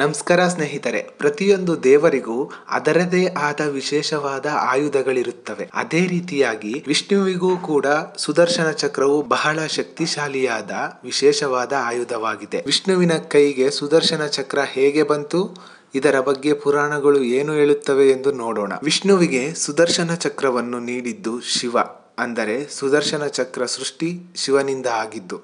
ನಮಸ್ಕಾರ ಸ್ನೇಹಿತರೆ ಪ್ರತಿಯೊಂದು ದೇವರಿಗೂ ಅದರದೇ ಆದ ವಿಶೇಷವಾದ ಆಯುಧಗಳಿರುತ್ತವೆ ಅದೇ ರೀತಿಯಾಗಿ ವಿಷ್ಣುವಿಗೂ ಕೂಡ ಸುದರ್ಶನ ಚಕ್ರವು ಬಹಳ ಶಕ್ತಿಶಾಲಿಯಾದ ವಿಶೇಷವಾದ ಆಯುಧವಾಗಿದೆ ವಿಷ್ಣುವಿನ ಕೈಗೆ ಸುದರ್ಶನ ಚಕ್ರ ಹೇಗೆ ಬಂತು ಇದರ ಬಗ್ಗೆ ಪುರಾಣಗಳು ಏನು ಹೇಳುತ್ತವೆ ಎಂದು ನೋಡೋಣ ವಿಷ್ಣುವಿಗೆ ಸುದರ್ಶನ ಚಕ್ರವನ್ನು ನೀಡಿದ್ದು ಶಿವ ಅಂದರೆ ಸುದರ್ಶನ ಚಕ್ರ ಸೃಷ್ಟಿ ಶಿವನಿಂದ ಆಗಿದ್ದು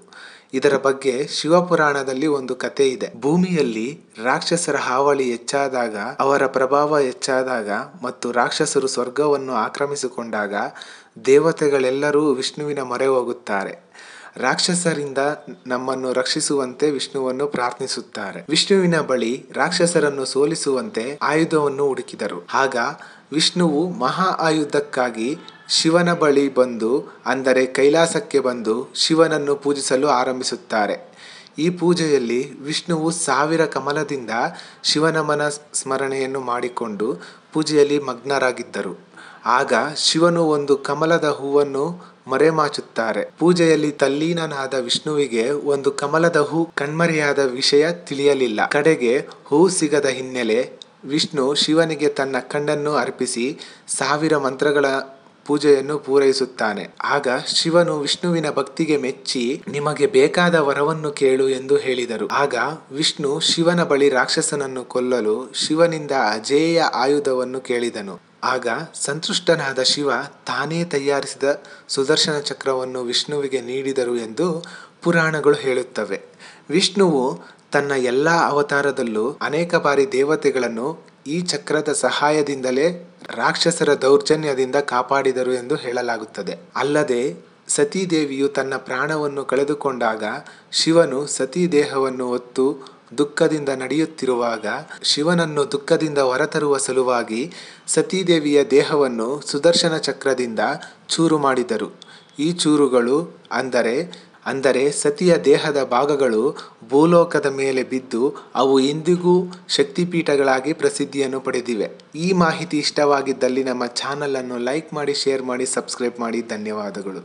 ಇದರ ಬಗ್ಗೆ ಶಿವಪುರಾಣದಲ್ಲಿ ಒಂದು ಕಥೆ ಇದೆ ಭೂಮಿಯಲ್ಲಿ ರಾಕ್ಷಸರ ಹಾವಳಿ ಹೆಚ್ಚಾದಾಗ ಅವರ ಪ್ರಭಾವ ಹೆಚ್ಚಾದಾಗ ಮತ್ತು ರಾಕ್ಷಸರು ಸ್ವರ್ಗವನ್ನು ಆಕ್ರಮಿಸಿಕೊಂಡಾಗ ದೇವತೆಗಳೆಲ್ಲರೂ ವಿಷ್ಣುವಿನ ಮೊರೆ ಹೋಗುತ್ತಾರೆ ರಾಕ್ಷಸರಿಂದ ನಮ್ಮನ್ನು ರಕ್ಷಿಸುವಂತೆ ವಿಷ್ಣುವನ್ನು ಪ್ರಾರ್ಥಿಸುತ್ತಾರೆ ವಿಷ್ಣುವಿನ ಬಳಿ ರಾಕ್ಷಸರನ್ನು ಸೋಲಿಸುವಂತೆ ಆಯುಧವನ್ನು ಹುಡುಕಿದರು ಆಗ ವಿಷ್ಣುವು ಮಹಾ ಆಯುಧಕ್ಕಾಗಿ ಶಿವನ ಬಳಿ ಬಂದು ಅಂದರೆ ಕೈಲಾಸಕ್ಕೆ ಬಂದು ಶಿವನನ್ನು ಪೂಜಿಸಲು ಆರಂಭಿಸುತ್ತಾರೆ ಈ ಪೂಜೆಯಲ್ಲಿ ವಿಷ್ಣುವು ಸಾವಿರ ಕಮಲದಿಂದ ಶಿವನ ಮನ ಸ್ಮರಣೆಯನ್ನು ಮಾಡಿಕೊಂಡು ಪೂಜೆಯಲ್ಲಿ ಮಗ್ನರಾಗಿದ್ದರು ಆಗ ಶಿವನು ಒಂದು ಕಮಲದ ಹೂವನ್ನು ಮರೆಮಾಚುತ್ತಾರೆ ಪೂಜೆಯಲ್ಲಿ ತಲ್ಲೀನನಾದ ವಿಷ್ಣುವಿಗೆ ಒಂದು ಕಮಲದ ಹೂ ಕಣ್ಮರೆಯಾದ ವಿಷಯ ತಿಳಿಯಲಿಲ್ಲ ಕಡೆಗೆ ಹೂ ಸಿಗದ ಹಿನ್ನೆಲೆ ವಿಷ್ಣು ಶಿವನಿಗೆ ತನ್ನ ಕಣ್ಣನ್ನು ಅರ್ಪಿಸಿ ಸಾವಿರ ಮಂತ್ರಗಳ ಪೂಜೆಯನ್ನು ಪೂರೈಸುತ್ತಾನೆ ಆಗ ಶಿವನು ವಿಷ್ಣುವಿನ ಭಕ್ತಿಗೆ ಮೆಚ್ಚಿ ನಿಮಗೆ ಬೇಕಾದ ವರವನ್ನು ಕೇಳು ಎಂದು ಹೇಳಿದರು ಆಗ ವಿಷ್ಣು ಶಿವನ ಬಳಿ ರಾಕ್ಷಸನನ್ನು ಕೊಲ್ಲಲು ಶಿವನಿಂದ ಅಜೇಯ ಆಯುಧವನ್ನು ಕೇಳಿದನು ಆಗ ಸಂತುಷ್ಟನಾದ ಶಿವ ತಾನೇ ತಯಾರಿಸಿದ ಸುದರ್ಶನ ಚಕ್ರವನ್ನು ವಿಷ್ಣುವಿಗೆ ನೀಡಿದರು ಎಂದು ಪುರಾಣಗಳು ಹೇಳುತ್ತವೆ ವಿಷ್ಣುವು ತನ್ನ ಎಲ್ಲ ಅವತಾರದಲ್ಲೂ ಅನೇಕ ಬಾರಿ ದೇವತೆಗಳನ್ನು ಈ ಚಕ್ರದ ಸಹಾಯದಿಂದಲೇ ರಾಕ್ಷಸರ ದೌರ್ಜನ್ಯದಿಂದ ಕಾಪಾಡಿದರು ಎಂದು ಹೇಳಲಾಗುತ್ತದೆ ಅಲ್ಲದೆ ಸತೀದೇವಿಯು ತನ್ನ ಪ್ರಾಣವನ್ನು ಕಳೆದುಕೊಂಡಾಗ ಶಿವನು ದೇಹವನ್ನು ಹೊತ್ತು ದುಃಖದಿಂದ ನಡೆಯುತ್ತಿರುವಾಗ ಶಿವನನ್ನು ದುಃಖದಿಂದ ಹೊರತರುವ ಸಲುವಾಗಿ ಸತೀದೇವಿಯ ದೇಹವನ್ನು ಸುದರ್ಶನ ಚಕ್ರದಿಂದ ಚೂರು ಮಾಡಿದರು ಈ ಚೂರುಗಳು ಅಂದರೆ ಅಂದರೆ ಸತಿಯ ದೇಹದ ಭಾಗಗಳು ಭೂಲೋಕದ ಮೇಲೆ ಬಿದ್ದು ಅವು ಇಂದಿಗೂ ಶಕ್ತಿಪೀಠಗಳಾಗಿ ಪ್ರಸಿದ್ಧಿಯನ್ನು ಪಡೆದಿವೆ ಈ ಮಾಹಿತಿ ಇಷ್ಟವಾಗಿದ್ದಲ್ಲಿ ನಮ್ಮ ಚಾನಲನ್ನು ಲೈಕ್ ಮಾಡಿ ಶೇರ್ ಮಾಡಿ ಸಬ್ಸ್ಕ್ರೈಬ್ ಮಾಡಿ ಧನ್ಯವಾದಗಳು